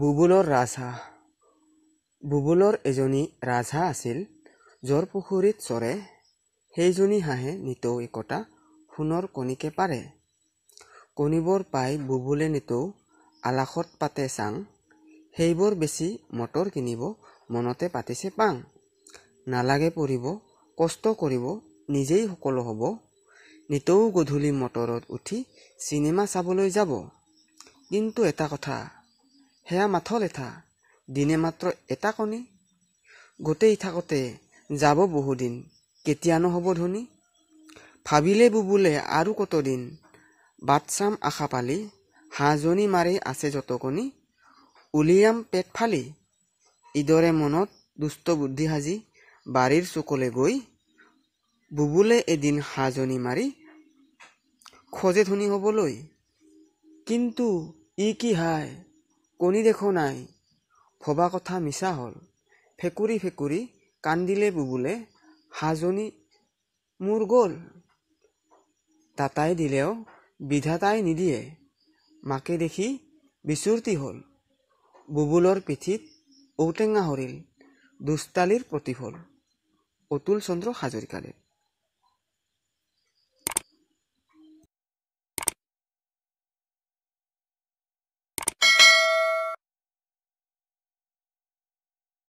বুবুলৰ ৰাজহাঁহ বুবুলৰ এজনী ৰাজহাঁহ আছিল য'ৰ পুখুৰীত চৰে সেইজনী হাঁহে নিতৌ একোটা সোণৰ কণীকে পাৰে কণীবোৰ পাই বুবুলে নিতৌ আলাসত পাতে চাং সেইবোৰ বেছি মটৰ কিনিব মনতে পাতিছে পাং নালাগে পৰিব কষ্ট কৰিব নিজেই সকলো হ'ব নিতৌ গধূলি মটৰত উঠি চিনেমা চাবলৈ যাব কিন্তু এটা কথা সেয়া মাথ লেঠা দিনে মাত্ৰ এটা কণী গোটেই থাকোঁতে যাব বহুদিন কেতিয়া নহ'ব ধনী ভাবিলে বুবুলে আৰু কতদিন বাট চাম আশা পালি হাঁহজনী মাৰি আছে যত কণী উলিয়াম পেট ফালি ইদৰে মনত দুষ্ট বুদ্ধি সাজি বাৰীৰ চুকলৈ গৈ বুবুলে এদিন হাজনী মাৰি খোজে ধনী হ'বলৈ কিন্তু ই কি হায় কণী দেখো নাই ভবা কথা মিছা হ'ল ফেকুৰি ফেঁকুৰি কান্দিলে বুবুলে হাজনী মোৰ গ'ল দাতাই দিলেও বিধাতাই নিদিয়ে মাকে দেখি বিচুৰ্তি হ'ল বুবুলৰ পিঠিত ঔটেঙা সৰিল দুষ্টালিৰ প্ৰতিফল অতুল চন্দ্ৰ হাজৰিকালিৰ